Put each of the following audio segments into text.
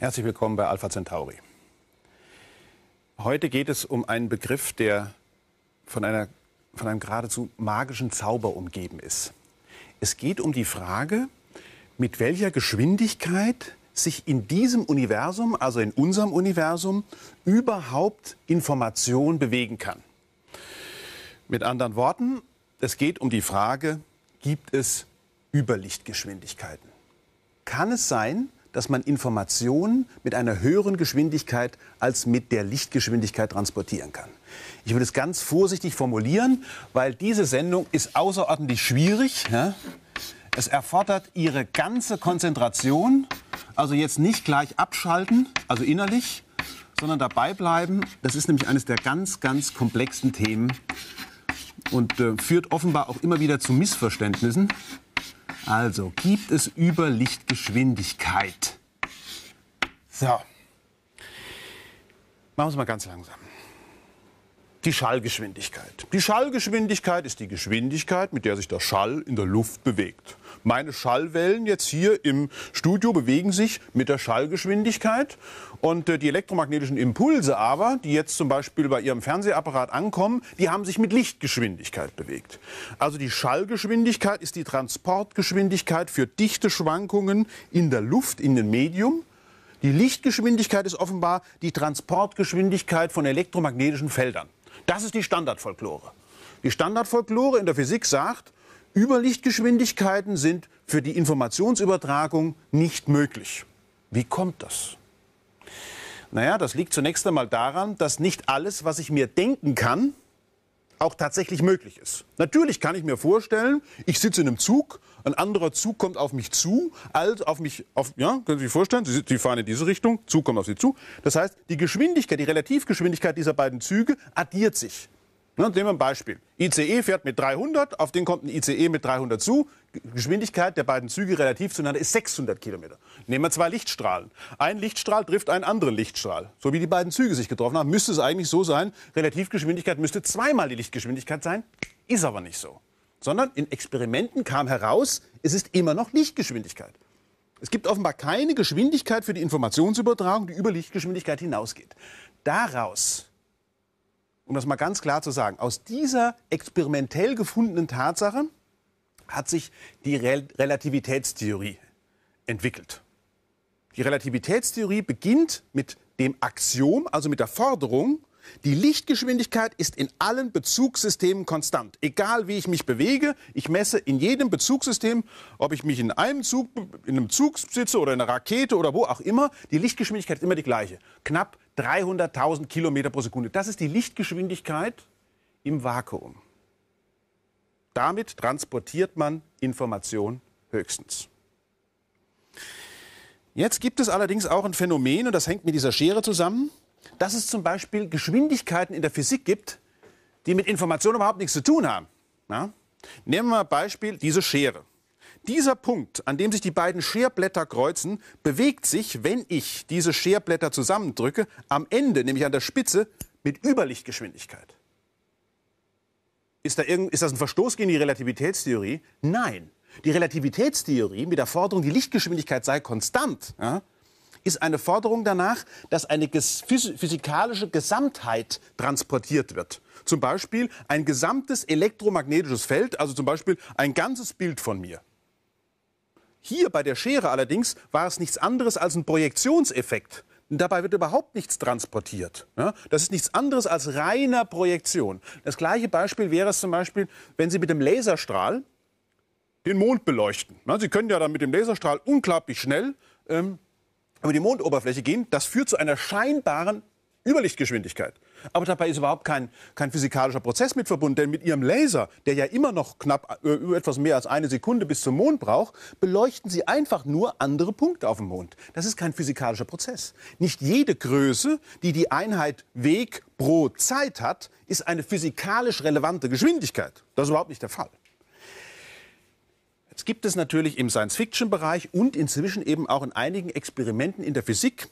Herzlich willkommen bei Alpha Centauri. Heute geht es um einen Begriff, der von, einer, von einem geradezu magischen Zauber umgeben ist. Es geht um die Frage, mit welcher Geschwindigkeit sich in diesem Universum, also in unserem Universum, überhaupt Information bewegen kann. Mit anderen Worten, es geht um die Frage, gibt es Überlichtgeschwindigkeiten? Kann es sein, dass man Informationen mit einer höheren Geschwindigkeit als mit der Lichtgeschwindigkeit transportieren kann. Ich würde es ganz vorsichtig formulieren, weil diese Sendung ist außerordentlich schwierig. Ja? Es erfordert Ihre ganze Konzentration. Also jetzt nicht gleich abschalten, also innerlich, sondern dabei bleiben. Das ist nämlich eines der ganz, ganz komplexen Themen und äh, führt offenbar auch immer wieder zu Missverständnissen. Also, gibt es über Lichtgeschwindigkeit? So. Machen wir es mal ganz langsam die Schallgeschwindigkeit. Die Schallgeschwindigkeit ist die Geschwindigkeit, mit der sich der Schall in der Luft bewegt. Meine Schallwellen jetzt hier im Studio bewegen sich mit der Schallgeschwindigkeit und äh, die elektromagnetischen Impulse aber, die jetzt zum Beispiel bei Ihrem Fernsehapparat ankommen, die haben sich mit Lichtgeschwindigkeit bewegt. Also die Schallgeschwindigkeit ist die Transportgeschwindigkeit für dichte Schwankungen in der Luft, in dem Medium. Die Lichtgeschwindigkeit ist offenbar die Transportgeschwindigkeit von elektromagnetischen Feldern. Das ist die Standardfolklore. Die Standardfolklore in der Physik sagt, Überlichtgeschwindigkeiten sind für die Informationsübertragung nicht möglich. Wie kommt das? Naja, das liegt zunächst einmal daran, dass nicht alles, was ich mir denken kann, auch tatsächlich möglich ist. Natürlich kann ich mir vorstellen, ich sitze in einem Zug, ein anderer Zug kommt auf mich zu, alt auf mich, auf, ja, können Sie sich vorstellen, Sie, Sie fahren in diese Richtung, Zug kommt auf Sie zu. Das heißt, die Geschwindigkeit, die Relativgeschwindigkeit dieser beiden Züge addiert sich nehmen wir ein Beispiel. ICE fährt mit 300, auf den kommt ein ICE mit 300 zu. Geschwindigkeit der beiden Züge relativ zueinander ist 600 Kilometer. Nehmen wir zwei Lichtstrahlen. Ein Lichtstrahl trifft einen anderen Lichtstrahl. So wie die beiden Züge sich getroffen haben, müsste es eigentlich so sein, Relativgeschwindigkeit müsste zweimal die Lichtgeschwindigkeit sein. Ist aber nicht so. Sondern in Experimenten kam heraus, es ist immer noch Lichtgeschwindigkeit. Es gibt offenbar keine Geschwindigkeit für die Informationsübertragung, die über Lichtgeschwindigkeit hinausgeht. Daraus um das mal ganz klar zu sagen, aus dieser experimentell gefundenen Tatsache hat sich die Re Relativitätstheorie entwickelt. Die Relativitätstheorie beginnt mit dem Axiom, also mit der Forderung, die Lichtgeschwindigkeit ist in allen Bezugssystemen konstant. Egal wie ich mich bewege, ich messe in jedem Bezugssystem, ob ich mich in einem Zug, in einem Zug sitze oder in einer Rakete oder wo auch immer, die Lichtgeschwindigkeit ist immer die gleiche. Knapp 300.000 Kilometer pro Sekunde. Das ist die Lichtgeschwindigkeit im Vakuum. Damit transportiert man Information höchstens. Jetzt gibt es allerdings auch ein Phänomen, und das hängt mit dieser Schere zusammen, dass es zum Beispiel Geschwindigkeiten in der Physik gibt, die mit Information überhaupt nichts zu tun haben. Na? Nehmen wir mal Beispiel diese Schere. Dieser Punkt, an dem sich die beiden Scherblätter kreuzen, bewegt sich, wenn ich diese Scherblätter zusammendrücke, am Ende, nämlich an der Spitze, mit Überlichtgeschwindigkeit. Ist, da irgend, ist das ein Verstoß gegen die Relativitätstheorie? Nein. Die Relativitätstheorie mit der Forderung, die Lichtgeschwindigkeit sei konstant, ja, ist eine Forderung danach, dass eine physikalische Gesamtheit transportiert wird. Zum Beispiel ein gesamtes elektromagnetisches Feld, also zum Beispiel ein ganzes Bild von mir. Hier bei der Schere allerdings war es nichts anderes als ein Projektionseffekt. Dabei wird überhaupt nichts transportiert. Das ist nichts anderes als reiner Projektion. Das gleiche Beispiel wäre es zum Beispiel, wenn Sie mit dem Laserstrahl den Mond beleuchten. Ne? Sie können ja dann mit dem Laserstrahl unglaublich schnell ähm, über die Mondoberfläche gehen. Das führt zu einer scheinbaren Überlichtgeschwindigkeit. Aber dabei ist überhaupt kein, kein physikalischer Prozess mit verbunden, denn mit ihrem Laser, der ja immer noch knapp äh, etwas mehr als eine Sekunde bis zum Mond braucht, beleuchten sie einfach nur andere Punkte auf dem Mond. Das ist kein physikalischer Prozess. Nicht jede Größe, die die Einheit Weg pro Zeit hat, ist eine physikalisch relevante Geschwindigkeit. Das ist überhaupt nicht der Fall. Jetzt gibt es natürlich im Science-Fiction-Bereich und inzwischen eben auch in einigen Experimenten in der Physik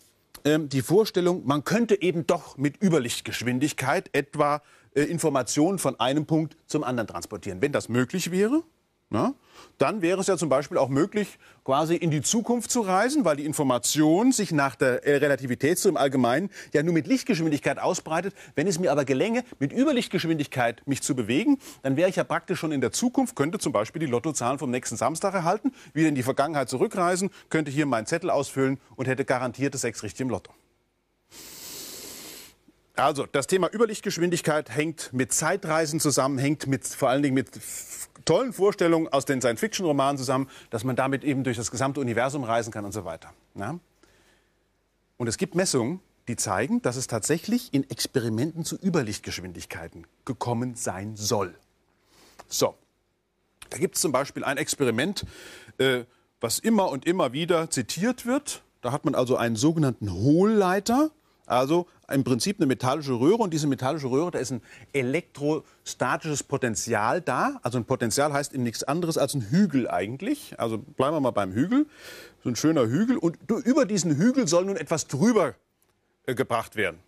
ähm, die Vorstellung, man könnte eben doch mit Überlichtgeschwindigkeit etwa äh, Informationen von einem Punkt zum anderen transportieren. Wenn das möglich wäre, na? Ne? Dann wäre es ja zum Beispiel auch möglich, quasi in die Zukunft zu reisen, weil die Information sich nach der äh, Relativität so im Allgemeinen ja nur mit Lichtgeschwindigkeit ausbreitet. Wenn es mir aber gelänge, mit Überlichtgeschwindigkeit mich zu bewegen, dann wäre ich ja praktisch schon in der Zukunft, könnte zum Beispiel die Lottozahlen vom nächsten Samstag erhalten, wieder in die Vergangenheit zurückreisen, könnte hier meinen Zettel ausfüllen und hätte garantierte sechs richtige im Lotto. Also, das Thema Überlichtgeschwindigkeit hängt mit Zeitreisen zusammen, hängt mit, vor allen Dingen mit tollen Vorstellungen aus den Science-Fiction-Romanen zusammen, dass man damit eben durch das gesamte Universum reisen kann und so weiter. Ja? Und es gibt Messungen, die zeigen, dass es tatsächlich in Experimenten zu Überlichtgeschwindigkeiten gekommen sein soll. So, da gibt es zum Beispiel ein Experiment, äh, was immer und immer wieder zitiert wird. Da hat man also einen sogenannten Hohlleiter. Also im Prinzip eine metallische Röhre und diese metallische Röhre, da ist ein elektrostatisches Potenzial da. Also ein Potenzial heißt eben nichts anderes als ein Hügel eigentlich. Also bleiben wir mal beim Hügel. So ein schöner Hügel und über diesen Hügel soll nun etwas drüber äh, gebracht werden.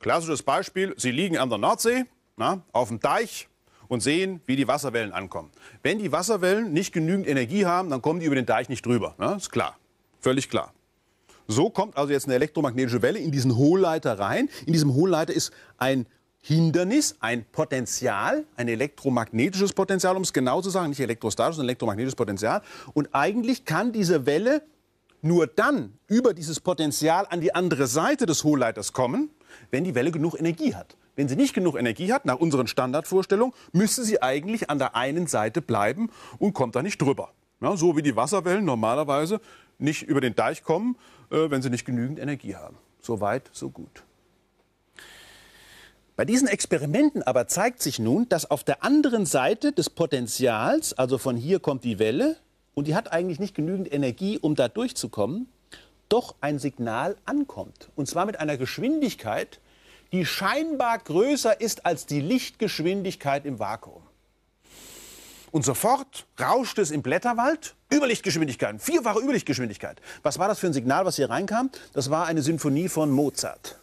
Klassisches Beispiel, Sie liegen an der Nordsee, na, auf dem Deich und sehen, wie die Wasserwellen ankommen. Wenn die Wasserwellen nicht genügend Energie haben, dann kommen die über den Deich nicht drüber. Na, ist klar, völlig klar. So kommt also jetzt eine elektromagnetische Welle in diesen Hohlleiter rein. In diesem Hohlleiter ist ein Hindernis, ein Potenzial, ein elektromagnetisches Potenzial, um es genau zu sagen, nicht elektrostatisch, sondern elektromagnetisches Potenzial. Und eigentlich kann diese Welle nur dann über dieses Potenzial an die andere Seite des Hohlleiters kommen, wenn die Welle genug Energie hat. Wenn sie nicht genug Energie hat, nach unseren Standardvorstellungen, müsste sie eigentlich an der einen Seite bleiben und kommt da nicht drüber. Ja, so wie die Wasserwellen normalerweise nicht über den Deich kommen, äh, wenn sie nicht genügend Energie haben. So weit, so gut. Bei diesen Experimenten aber zeigt sich nun, dass auf der anderen Seite des Potenzials, also von hier kommt die Welle und die hat eigentlich nicht genügend Energie, um da durchzukommen, doch ein Signal ankommt. Und zwar mit einer Geschwindigkeit, die scheinbar größer ist als die Lichtgeschwindigkeit im Vakuum. Und sofort rauscht es im Blätterwald Überlichtgeschwindigkeiten, vierfache Überlichtgeschwindigkeit. Was war das für ein Signal, was hier reinkam? Das war eine Sinfonie von Mozart.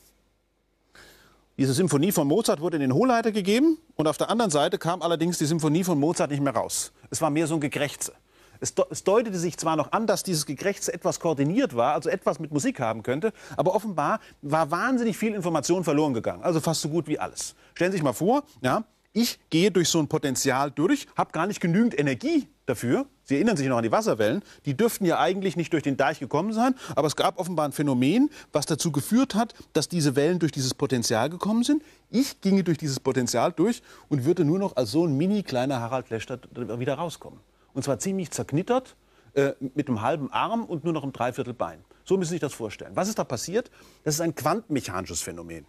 Diese Symphonie von Mozart wurde in den Hohlleiter gegeben und auf der anderen Seite kam allerdings die Symphonie von Mozart nicht mehr raus. Es war mehr so ein Gekrächze. Es, de es deutete sich zwar noch an, dass dieses Gekrächze etwas koordiniert war, also etwas mit Musik haben könnte, aber offenbar war wahnsinnig viel Information verloren gegangen, also fast so gut wie alles. Stellen Sie sich mal vor, ja, ich gehe durch so ein Potenzial durch, habe gar nicht genügend Energie dafür. Sie erinnern sich noch an die Wasserwellen. Die dürften ja eigentlich nicht durch den Deich gekommen sein. Aber es gab offenbar ein Phänomen, was dazu geführt hat, dass diese Wellen durch dieses Potenzial gekommen sind. Ich ginge durch dieses Potenzial durch und würde nur noch als so ein mini kleiner Harald Leschter wieder rauskommen. Und zwar ziemlich zerknittert, äh, mit einem halben Arm und nur noch einem Dreiviertelbein. So müssen Sie sich das vorstellen. Was ist da passiert? Das ist ein quantenmechanisches Phänomen.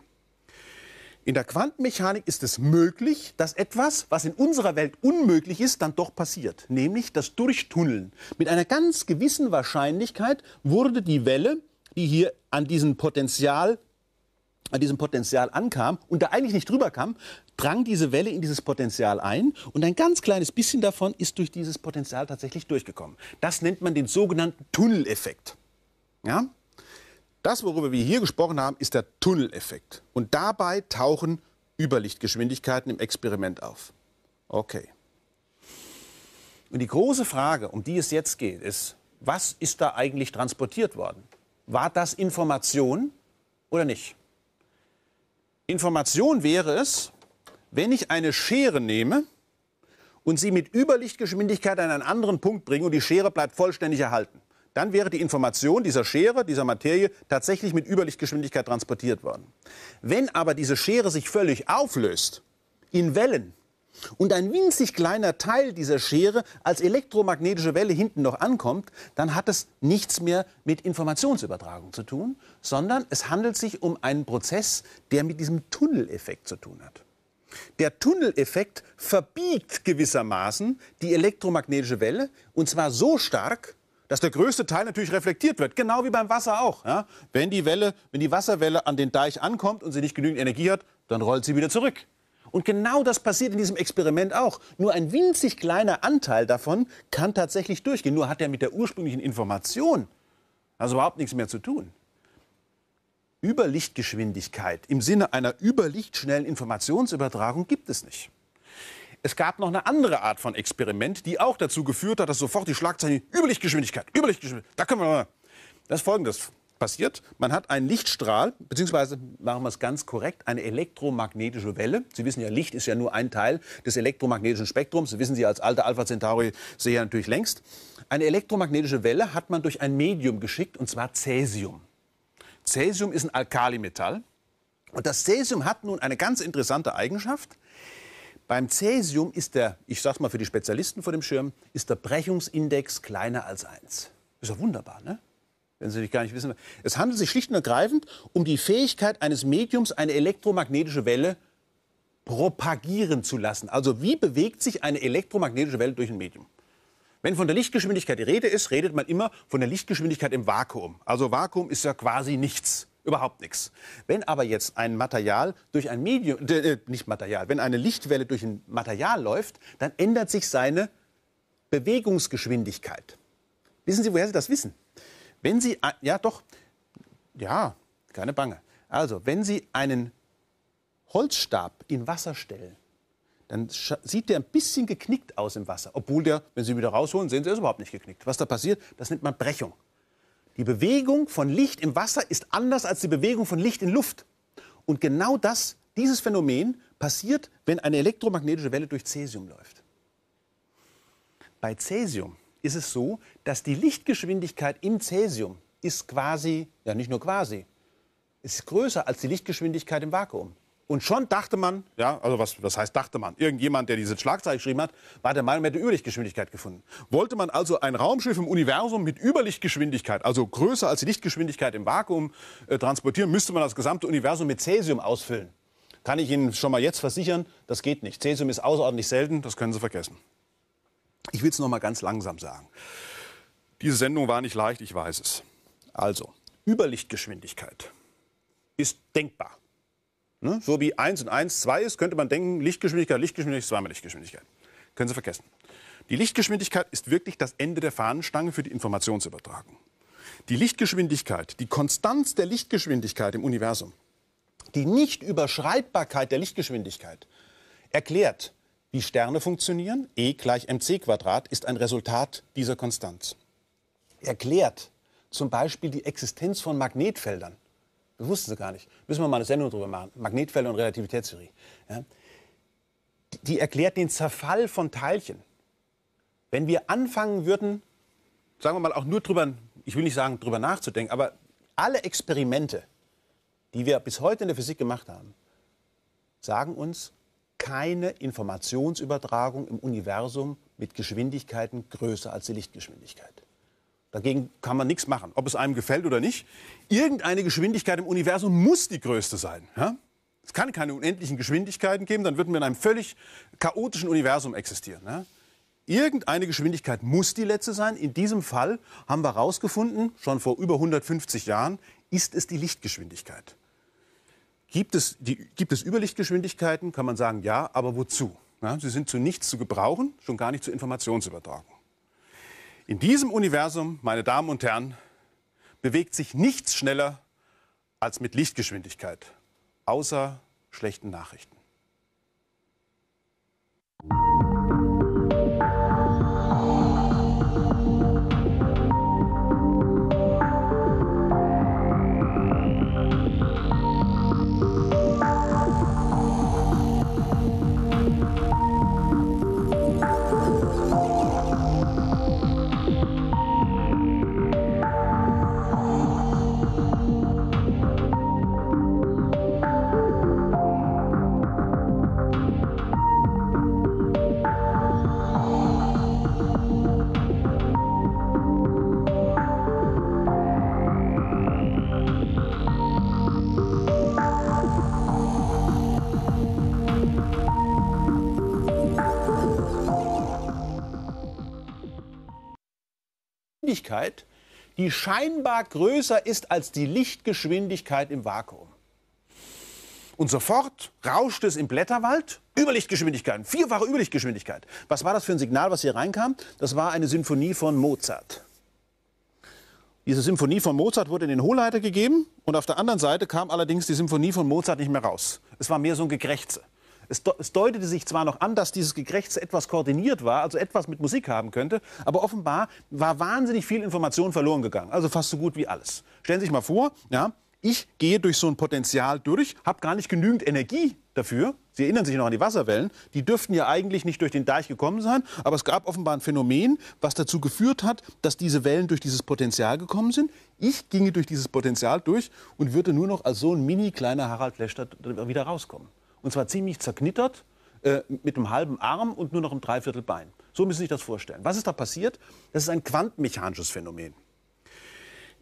In der Quantenmechanik ist es möglich, dass etwas, was in unserer Welt unmöglich ist, dann doch passiert. Nämlich das Durchtunneln. Mit einer ganz gewissen Wahrscheinlichkeit wurde die Welle, die hier an diesem Potenzial an diesem Potenzial ankam und da eigentlich nicht drüber kam, drang diese Welle in dieses Potenzial ein und ein ganz kleines bisschen davon ist durch dieses Potenzial tatsächlich durchgekommen. Das nennt man den sogenannten Tunneleffekt. Ja? Das, worüber wir hier gesprochen haben, ist der Tunneleffekt. Und dabei tauchen Überlichtgeschwindigkeiten im Experiment auf. Okay. Und die große Frage, um die es jetzt geht, ist, was ist da eigentlich transportiert worden? War das Information oder nicht? Information wäre es, wenn ich eine Schere nehme und sie mit Überlichtgeschwindigkeit an einen anderen Punkt bringe und die Schere bleibt vollständig erhalten dann wäre die Information dieser Schere, dieser Materie tatsächlich mit Überlichtgeschwindigkeit transportiert worden. Wenn aber diese Schere sich völlig auflöst in Wellen und ein winzig kleiner Teil dieser Schere als elektromagnetische Welle hinten noch ankommt, dann hat es nichts mehr mit Informationsübertragung zu tun, sondern es handelt sich um einen Prozess, der mit diesem Tunneleffekt zu tun hat. Der Tunneleffekt verbiegt gewissermaßen die elektromagnetische Welle und zwar so stark, dass der größte Teil natürlich reflektiert wird, genau wie beim Wasser auch. Ja? Wenn die Welle, wenn die Wasserwelle an den Deich ankommt und sie nicht genügend Energie hat, dann rollt sie wieder zurück. Und genau das passiert in diesem Experiment auch. Nur ein winzig kleiner Anteil davon kann tatsächlich durchgehen. Nur hat er mit der ursprünglichen Information also überhaupt nichts mehr zu tun. Überlichtgeschwindigkeit im Sinne einer überlichtschnellen Informationsübertragung gibt es nicht. Es gab noch eine andere Art von Experiment, die auch dazu geführt hat, dass sofort die Schlagzeilen Überlichtgeschwindigkeit, Überlichtgeschwindigkeit, da können wir mal. Das ist folgendes passiert. Man hat einen Lichtstrahl, beziehungsweise machen wir es ganz korrekt, eine elektromagnetische Welle. Sie wissen ja, Licht ist ja nur ein Teil des elektromagnetischen Spektrums. Das wissen Sie als alter Alpha Centauri-Seher natürlich längst. Eine elektromagnetische Welle hat man durch ein Medium geschickt, und zwar Cäsium. Cäsium ist ein Alkalimetall. Und das Cäsium hat nun eine ganz interessante Eigenschaft. Beim Cäsium ist der, ich sag's mal für die Spezialisten vor dem Schirm, ist der Brechungsindex kleiner als 1. Ist ja wunderbar, ne? Wenn Sie nicht gar nicht wissen. Es handelt sich schlicht und ergreifend um die Fähigkeit eines Mediums, eine elektromagnetische Welle propagieren zu lassen. Also wie bewegt sich eine elektromagnetische Welle durch ein Medium? Wenn von der Lichtgeschwindigkeit die Rede ist, redet man immer von der Lichtgeschwindigkeit im Vakuum. Also Vakuum ist ja quasi nichts überhaupt nichts. Wenn aber jetzt ein Material durch ein Medium, äh, nicht Material, wenn eine Lichtwelle durch ein Material läuft, dann ändert sich seine Bewegungsgeschwindigkeit. Wissen Sie, woher Sie das wissen? Wenn Sie, ja doch, ja, keine Bange. Also, wenn Sie einen Holzstab in Wasser stellen, dann sieht der ein bisschen geknickt aus im Wasser. Obwohl der, wenn Sie ihn wieder rausholen, sehen Sie, er ist überhaupt nicht geknickt. Was da passiert, das nennt man Brechung. Die Bewegung von Licht im Wasser ist anders als die Bewegung von Licht in Luft. Und genau das, dieses Phänomen passiert, wenn eine elektromagnetische Welle durch Cäsium läuft. Bei Cäsium ist es so, dass die Lichtgeschwindigkeit im Cäsium ist quasi, ja nicht nur quasi, ist größer als die Lichtgeschwindigkeit im Vakuum. Und schon dachte man, ja, also was, was heißt dachte man? Irgendjemand, der diese Schlagzeile geschrieben hat, war der Meinung, er hätte Überlichtgeschwindigkeit gefunden. Wollte man also ein Raumschiff im Universum mit Überlichtgeschwindigkeit, also größer als die Lichtgeschwindigkeit im Vakuum, äh, transportieren, müsste man das gesamte Universum mit Cäsium ausfüllen. Kann ich Ihnen schon mal jetzt versichern, das geht nicht. Cäsium ist außerordentlich selten, das können Sie vergessen. Ich will es noch mal ganz langsam sagen. Diese Sendung war nicht leicht, ich weiß es. Also, Überlichtgeschwindigkeit ist denkbar. Ne? So wie 1 und 1 2 ist, könnte man denken, Lichtgeschwindigkeit, Lichtgeschwindigkeit, zweimal Lichtgeschwindigkeit. Können Sie vergessen. Die Lichtgeschwindigkeit ist wirklich das Ende der Fahnenstange für die Informationsübertragung. Die Lichtgeschwindigkeit, die Konstanz der Lichtgeschwindigkeit im Universum, die Nichtüberschreitbarkeit der Lichtgeschwindigkeit erklärt, wie Sterne funktionieren. E gleich mc Quadrat ist ein Resultat dieser Konstanz. Erklärt zum Beispiel die Existenz von Magnetfeldern. Das wussten sie gar nicht. Müssen wir mal eine Sendung darüber machen. Magnetfelder und Relativitätstheorie. Ja? Die erklärt den Zerfall von Teilchen. Wenn wir anfangen würden, sagen wir mal auch nur drüber, ich will nicht sagen drüber nachzudenken, aber alle Experimente, die wir bis heute in der Physik gemacht haben, sagen uns, keine Informationsübertragung im Universum mit Geschwindigkeiten größer als die Lichtgeschwindigkeit. Dagegen kann man nichts machen, ob es einem gefällt oder nicht. Irgendeine Geschwindigkeit im Universum muss die größte sein. Ja? Es kann keine unendlichen Geschwindigkeiten geben, dann würden wir in einem völlig chaotischen Universum existieren. Ja? Irgendeine Geschwindigkeit muss die letzte sein. In diesem Fall haben wir herausgefunden, schon vor über 150 Jahren, ist es die Lichtgeschwindigkeit. Gibt es, die, gibt es Überlichtgeschwindigkeiten? Kann man sagen, ja, aber wozu? Ja, sie sind zu nichts zu gebrauchen, schon gar nicht zur Informationsübertragung. In diesem Universum, meine Damen und Herren, bewegt sich nichts schneller als mit Lichtgeschwindigkeit, außer schlechten Nachrichten. Geschwindigkeit, die scheinbar größer ist als die Lichtgeschwindigkeit im Vakuum. Und sofort rauscht es im Blätterwald Überlichtgeschwindigkeit, vierfache Überlichtgeschwindigkeit. Was war das für ein Signal, was hier reinkam? Das war eine Sinfonie von Mozart. Diese Symphonie von Mozart wurde in den Hohleiter gegeben und auf der anderen Seite kam allerdings die Symphonie von Mozart nicht mehr raus. Es war mehr so ein Gekrächze. Es, es deutete sich zwar noch an, dass dieses Gekrächze etwas koordiniert war, also etwas mit Musik haben könnte, aber offenbar war wahnsinnig viel Information verloren gegangen. Also fast so gut wie alles. Stellen Sie sich mal vor, ja, ich gehe durch so ein Potenzial durch, habe gar nicht genügend Energie dafür. Sie erinnern sich noch an die Wasserwellen. Die dürften ja eigentlich nicht durch den Deich gekommen sein, aber es gab offenbar ein Phänomen, was dazu geführt hat, dass diese Wellen durch dieses Potenzial gekommen sind. Ich ginge durch dieses Potenzial durch und würde nur noch als so ein mini kleiner Harald Lesch wieder rauskommen. Und zwar ziemlich zerknittert, äh, mit einem halben Arm und nur noch einem Dreiviertelbein. So müssen Sie sich das vorstellen. Was ist da passiert? Das ist ein quantenmechanisches Phänomen.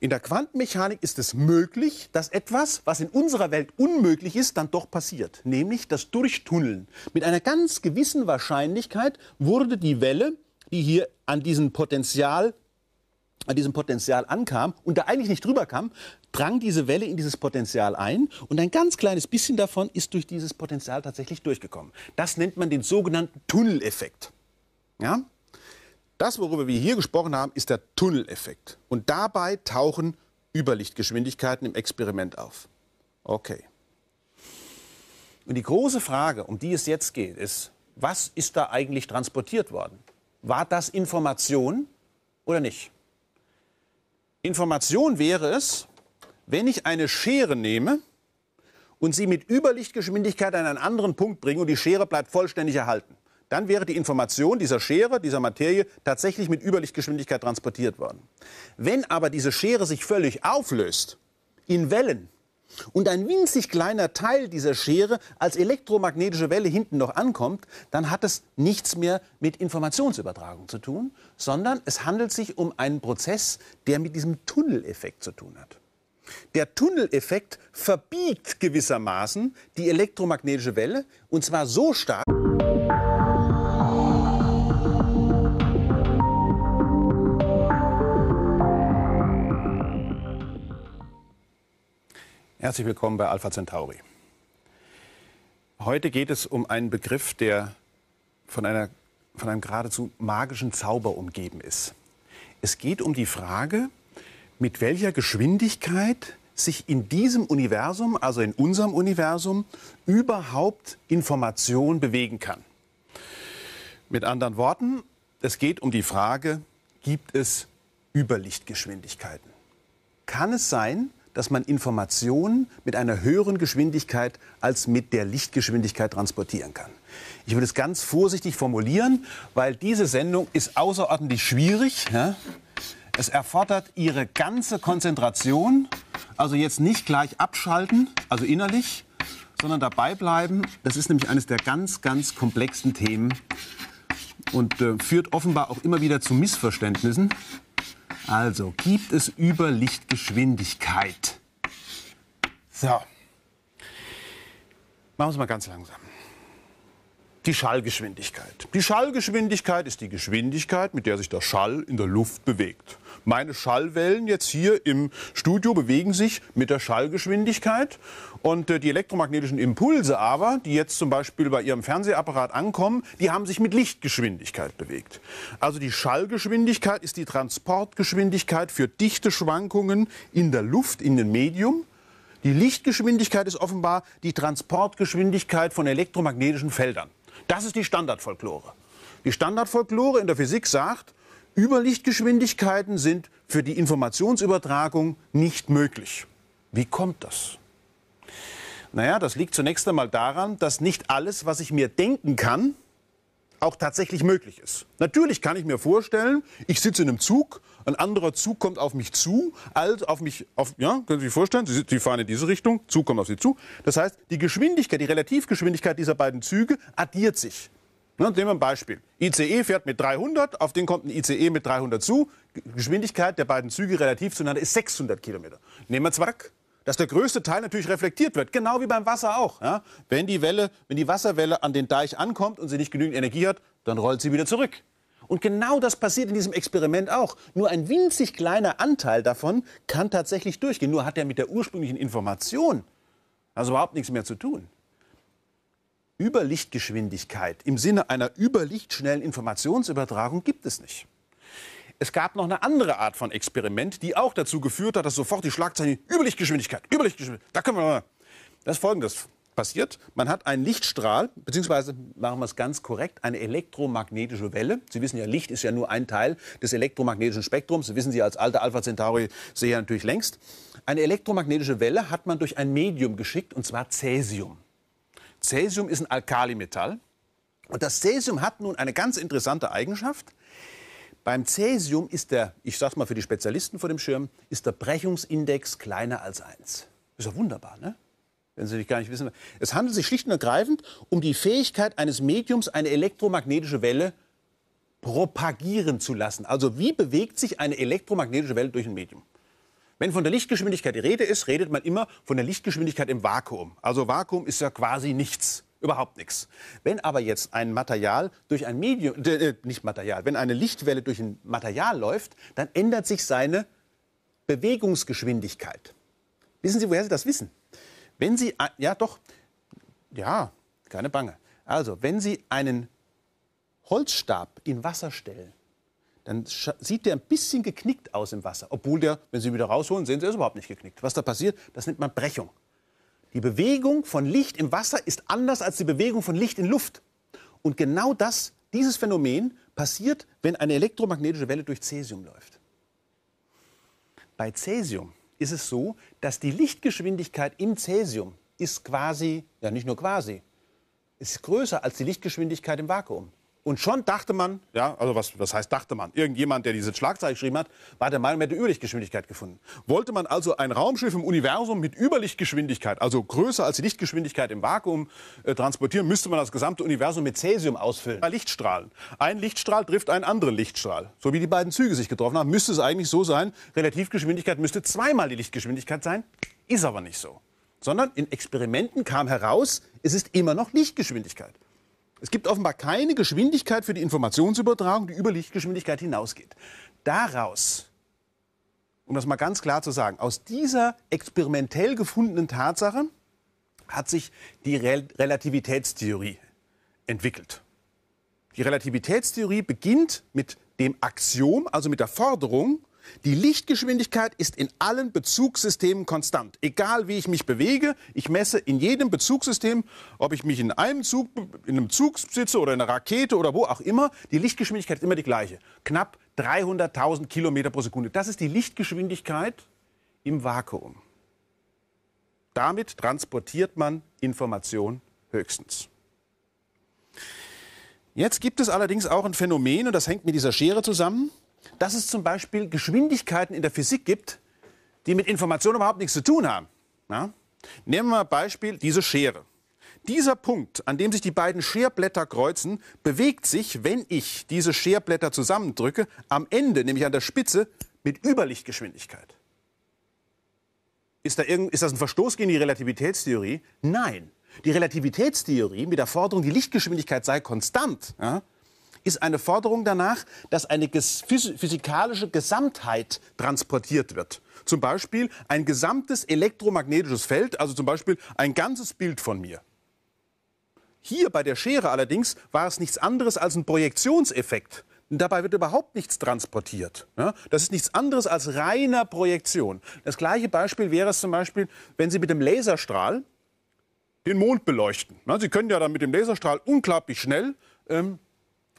In der Quantenmechanik ist es möglich, dass etwas, was in unserer Welt unmöglich ist, dann doch passiert. Nämlich das Durchtunneln. Mit einer ganz gewissen Wahrscheinlichkeit wurde die Welle, die hier an diesen Potenzial an diesem Potenzial ankam und da eigentlich nicht drüber kam, drang diese Welle in dieses Potenzial ein und ein ganz kleines bisschen davon ist durch dieses Potenzial tatsächlich durchgekommen. Das nennt man den sogenannten Tunneleffekt. Ja? Das, worüber wir hier gesprochen haben, ist der Tunneleffekt. Und dabei tauchen Überlichtgeschwindigkeiten im Experiment auf. Okay. Und die große Frage, um die es jetzt geht, ist, was ist da eigentlich transportiert worden? War das Information oder nicht? Information wäre es, wenn ich eine Schere nehme und sie mit Überlichtgeschwindigkeit an einen anderen Punkt bringe und die Schere bleibt vollständig erhalten. Dann wäre die Information dieser Schere, dieser Materie tatsächlich mit Überlichtgeschwindigkeit transportiert worden. Wenn aber diese Schere sich völlig auflöst, in Wellen, und ein winzig kleiner Teil dieser Schere als elektromagnetische Welle hinten noch ankommt, dann hat es nichts mehr mit Informationsübertragung zu tun, sondern es handelt sich um einen Prozess, der mit diesem Tunneleffekt zu tun hat. Der Tunneleffekt verbiegt gewissermaßen die elektromagnetische Welle und zwar so stark, Herzlich willkommen bei Alpha Centauri. Heute geht es um einen Begriff, der von, einer, von einem geradezu magischen Zauber umgeben ist. Es geht um die Frage, mit welcher Geschwindigkeit sich in diesem Universum, also in unserem Universum, überhaupt Information bewegen kann. Mit anderen Worten, es geht um die Frage, gibt es Überlichtgeschwindigkeiten? Kann es sein, dass man Informationen mit einer höheren Geschwindigkeit als mit der Lichtgeschwindigkeit transportieren kann. Ich würde es ganz vorsichtig formulieren, weil diese Sendung ist außerordentlich schwierig. Ja? Es erfordert Ihre ganze Konzentration, also jetzt nicht gleich abschalten, also innerlich, sondern dabei bleiben. Das ist nämlich eines der ganz, ganz komplexen Themen und äh, führt offenbar auch immer wieder zu Missverständnissen. Also, gibt es Überlichtgeschwindigkeit? So. Machen wir es mal ganz langsam die Schallgeschwindigkeit. Die Schallgeschwindigkeit ist die Geschwindigkeit, mit der sich der Schall in der Luft bewegt. Meine Schallwellen jetzt hier im Studio bewegen sich mit der Schallgeschwindigkeit und äh, die elektromagnetischen Impulse aber, die jetzt zum Beispiel bei Ihrem Fernsehapparat ankommen, die haben sich mit Lichtgeschwindigkeit bewegt. Also die Schallgeschwindigkeit ist die Transportgeschwindigkeit für dichte Schwankungen in der Luft, in dem Medium. Die Lichtgeschwindigkeit ist offenbar die Transportgeschwindigkeit von elektromagnetischen Feldern. Das ist die Standardfolklore. Die Standardfolklore in der Physik sagt, Überlichtgeschwindigkeiten sind für die Informationsübertragung nicht möglich. Wie kommt das? Naja, das liegt zunächst einmal daran, dass nicht alles, was ich mir denken kann, auch tatsächlich möglich ist. Natürlich kann ich mir vorstellen, ich sitze in einem Zug, ein anderer Zug kommt auf mich zu, als auf mich, auf, ja, können Sie sich vorstellen, Sie, Sie fahren in diese Richtung, Zug kommt auf Sie zu. Das heißt, die Geschwindigkeit, die Relativgeschwindigkeit dieser beiden Züge addiert sich. Ne, nehmen wir ein Beispiel. ICE fährt mit 300, auf den kommt ein ICE mit 300 zu. Geschwindigkeit der beiden Züge relativ zueinander ist 600 Kilometer. Nehmen wir Zwack, dass der größte Teil natürlich reflektiert wird, genau wie beim Wasser auch. Ja? Wenn, die Welle, wenn die Wasserwelle an den Deich ankommt und sie nicht genügend Energie hat, dann rollt sie wieder zurück. Und genau das passiert in diesem Experiment auch. Nur ein winzig kleiner Anteil davon kann tatsächlich durchgehen. Nur hat er mit der ursprünglichen Information also überhaupt nichts mehr zu tun. Überlichtgeschwindigkeit im Sinne einer überlichtschnellen Informationsübertragung gibt es nicht. Es gab noch eine andere Art von Experiment, die auch dazu geführt hat, dass sofort die Schlagzeilen Überlichtgeschwindigkeit, Überlichtgeschwindigkeit, da können wir mal. Das ist folgendes passiert. Man hat einen Lichtstrahl, beziehungsweise machen wir es ganz korrekt, eine elektromagnetische Welle. Sie wissen ja, Licht ist ja nur ein Teil des elektromagnetischen Spektrums. Das wissen Sie als alte Alpha Centauri-Seher natürlich längst. Eine elektromagnetische Welle hat man durch ein Medium geschickt, und zwar Cäsium. Cäsium ist ein Alkalimetall. Und das Cäsium hat nun eine ganz interessante Eigenschaft. Beim Cäsium ist der, ich sag's mal für die Spezialisten vor dem Schirm, ist der Brechungsindex kleiner als 1. Ist ja wunderbar, ne? Wenn Sie sich gar nicht wissen. Es handelt sich schlicht und ergreifend um die Fähigkeit eines Mediums, eine elektromagnetische Welle propagieren zu lassen. Also wie bewegt sich eine elektromagnetische Welle durch ein Medium? Wenn von der Lichtgeschwindigkeit die Rede ist, redet man immer von der Lichtgeschwindigkeit im Vakuum. Also Vakuum ist ja quasi nichts überhaupt nichts. Wenn aber jetzt ein Material durch ein Medium, äh, nicht Material, wenn eine Lichtwelle durch ein Material läuft, dann ändert sich seine Bewegungsgeschwindigkeit. Wissen Sie, woher Sie das wissen? Wenn Sie, ja doch, ja, keine Bange. Also, wenn Sie einen Holzstab in Wasser stellen, dann sieht der ein bisschen geknickt aus im Wasser. Obwohl der, wenn Sie ihn wieder rausholen, sehen Sie, er ist überhaupt nicht geknickt. Was da passiert, das nennt man Brechung. Die Bewegung von Licht im Wasser ist anders als die Bewegung von Licht in Luft. Und genau das, dieses Phänomen passiert, wenn eine elektromagnetische Welle durch Cäsium läuft. Bei Cäsium ist es so, dass die Lichtgeschwindigkeit im Cäsium ist quasi, ja nicht nur quasi, ist größer als die Lichtgeschwindigkeit im Vakuum. Und schon dachte man, ja, also was, was heißt dachte man? Irgendjemand, der diese Schlagzeile geschrieben hat, war der Meinung, er hätte Überlichtgeschwindigkeit gefunden. Wollte man also ein Raumschiff im Universum mit Überlichtgeschwindigkeit, also größer als die Lichtgeschwindigkeit im Vakuum, äh, transportieren, müsste man das gesamte Universum mit Cäsium ausfüllen. Bei Lichtstrahlen. Ein Lichtstrahl trifft einen anderen Lichtstrahl. So wie die beiden Züge sich getroffen haben, müsste es eigentlich so sein, Relativgeschwindigkeit müsste zweimal die Lichtgeschwindigkeit sein. Ist aber nicht so. Sondern in Experimenten kam heraus, es ist immer noch Lichtgeschwindigkeit. Es gibt offenbar keine Geschwindigkeit für die Informationsübertragung, die über Lichtgeschwindigkeit hinausgeht. Daraus, um das mal ganz klar zu sagen, aus dieser experimentell gefundenen Tatsache hat sich die Re Relativitätstheorie entwickelt. Die Relativitätstheorie beginnt mit dem Axiom, also mit der Forderung, die Lichtgeschwindigkeit ist in allen Bezugssystemen konstant. Egal wie ich mich bewege, ich messe in jedem Bezugssystem, ob ich mich in einem Zug, in einem Zug sitze oder in einer Rakete oder wo auch immer, die Lichtgeschwindigkeit ist immer die gleiche. Knapp 300.000 Kilometer pro Sekunde. Das ist die Lichtgeschwindigkeit im Vakuum. Damit transportiert man Information höchstens. Jetzt gibt es allerdings auch ein Phänomen, und das hängt mit dieser Schere zusammen dass es zum Beispiel Geschwindigkeiten in der Physik gibt, die mit Information überhaupt nichts zu tun haben. Ja? Nehmen wir mal Beispiel diese Schere. Dieser Punkt, an dem sich die beiden Scherblätter kreuzen, bewegt sich, wenn ich diese Scherblätter zusammendrücke, am Ende, nämlich an der Spitze, mit Überlichtgeschwindigkeit. Ist, da irgend, ist das ein Verstoß gegen die Relativitätstheorie? Nein. Die Relativitätstheorie mit der Forderung, die Lichtgeschwindigkeit sei konstant, ja, ist eine Forderung danach, dass eine physikalische Gesamtheit transportiert wird. Zum Beispiel ein gesamtes elektromagnetisches Feld, also zum Beispiel ein ganzes Bild von mir. Hier bei der Schere allerdings war es nichts anderes als ein Projektionseffekt. Dabei wird überhaupt nichts transportiert. Das ist nichts anderes als reiner Projektion. Das gleiche Beispiel wäre es zum Beispiel, wenn Sie mit dem Laserstrahl den Mond beleuchten. Sie können ja dann mit dem Laserstrahl unglaublich schnell ähm,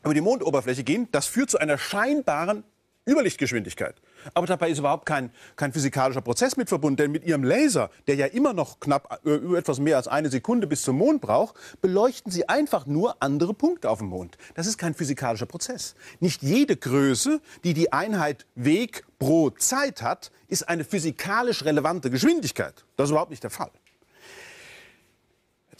über die Mondoberfläche gehen. Das führt zu einer scheinbaren Überlichtgeschwindigkeit. Aber dabei ist überhaupt kein, kein physikalischer Prozess mit verbunden, denn mit ihrem Laser, der ja immer noch knapp über äh, etwas mehr als eine Sekunde bis zum Mond braucht, beleuchten sie einfach nur andere Punkte auf dem Mond. Das ist kein physikalischer Prozess. Nicht jede Größe, die die Einheit Weg pro Zeit hat, ist eine physikalisch relevante Geschwindigkeit. Das ist überhaupt nicht der Fall.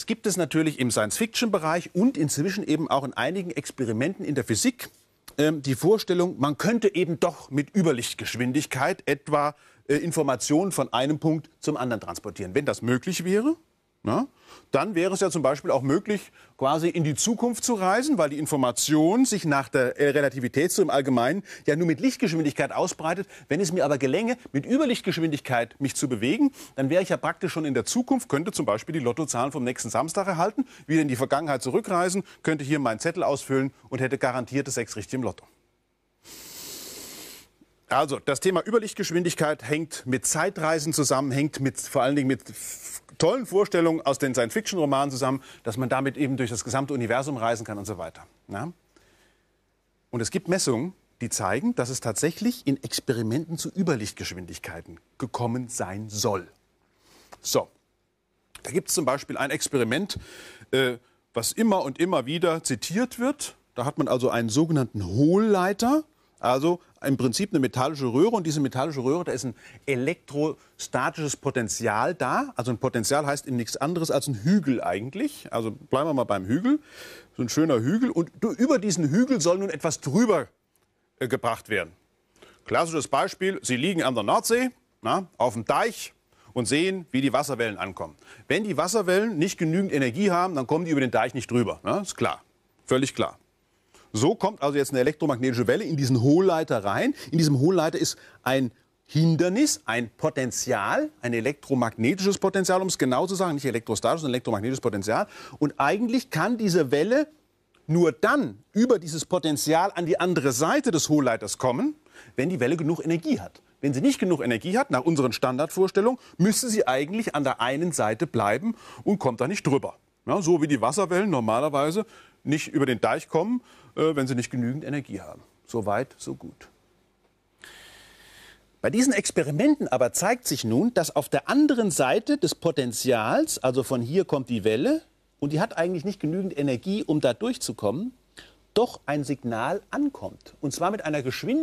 Jetzt gibt es natürlich im Science-Fiction-Bereich und inzwischen eben auch in einigen Experimenten in der Physik ähm, die Vorstellung, man könnte eben doch mit Überlichtgeschwindigkeit etwa äh, Informationen von einem Punkt zum anderen transportieren. Wenn das möglich wäre, na? Ne? Dann wäre es ja zum Beispiel auch möglich, quasi in die Zukunft zu reisen, weil die Information sich nach der äh, Relativität im Allgemeinen ja nur mit Lichtgeschwindigkeit ausbreitet. Wenn es mir aber gelänge, mit Überlichtgeschwindigkeit mich zu bewegen, dann wäre ich ja praktisch schon in der Zukunft, könnte zum Beispiel die Lottozahlen vom nächsten Samstag erhalten, wieder in die Vergangenheit zurückreisen, könnte hier meinen Zettel ausfüllen und hätte garantierte sechs richtig im Lotto. Also, das Thema Überlichtgeschwindigkeit hängt mit Zeitreisen zusammen, hängt mit, vor allen Dingen mit tollen Vorstellungen aus den Science-Fiction-Romanen zusammen, dass man damit eben durch das gesamte Universum reisen kann und so weiter. Ja? Und es gibt Messungen, die zeigen, dass es tatsächlich in Experimenten zu Überlichtgeschwindigkeiten gekommen sein soll. So, da gibt es zum Beispiel ein Experiment, äh, was immer und immer wieder zitiert wird. Da hat man also einen sogenannten Hohlleiter. Also im Prinzip eine metallische Röhre und diese metallische Röhre, da ist ein elektrostatisches Potenzial da. Also ein Potenzial heißt eben nichts anderes als ein Hügel eigentlich. Also bleiben wir mal beim Hügel. So ein schöner Hügel und über diesen Hügel soll nun etwas drüber äh, gebracht werden. Klassisches Beispiel, Sie liegen an der Nordsee, na, auf dem Deich und sehen, wie die Wasserwellen ankommen. Wenn die Wasserwellen nicht genügend Energie haben, dann kommen die über den Deich nicht drüber. Na, ist klar, völlig klar. So kommt also jetzt eine elektromagnetische Welle in diesen Hohlleiter rein. In diesem Hohlleiter ist ein Hindernis, ein Potenzial, ein elektromagnetisches Potenzial, um es genau zu sagen, nicht elektrostatisch, sondern elektromagnetisches Potenzial. Und eigentlich kann diese Welle nur dann über dieses Potenzial an die andere Seite des Hohlleiters kommen, wenn die Welle genug Energie hat. Wenn sie nicht genug Energie hat, nach unseren Standardvorstellungen, müsste sie eigentlich an der einen Seite bleiben und kommt da nicht drüber. Ja, so wie die Wasserwellen normalerweise nicht über den Deich kommen, äh, wenn sie nicht genügend Energie haben. So weit, so gut. Bei diesen Experimenten aber zeigt sich nun, dass auf der anderen Seite des Potenzials, also von hier kommt die Welle und die hat eigentlich nicht genügend Energie, um da durchzukommen, doch ein Signal ankommt. Und zwar mit einer Geschwindigkeit.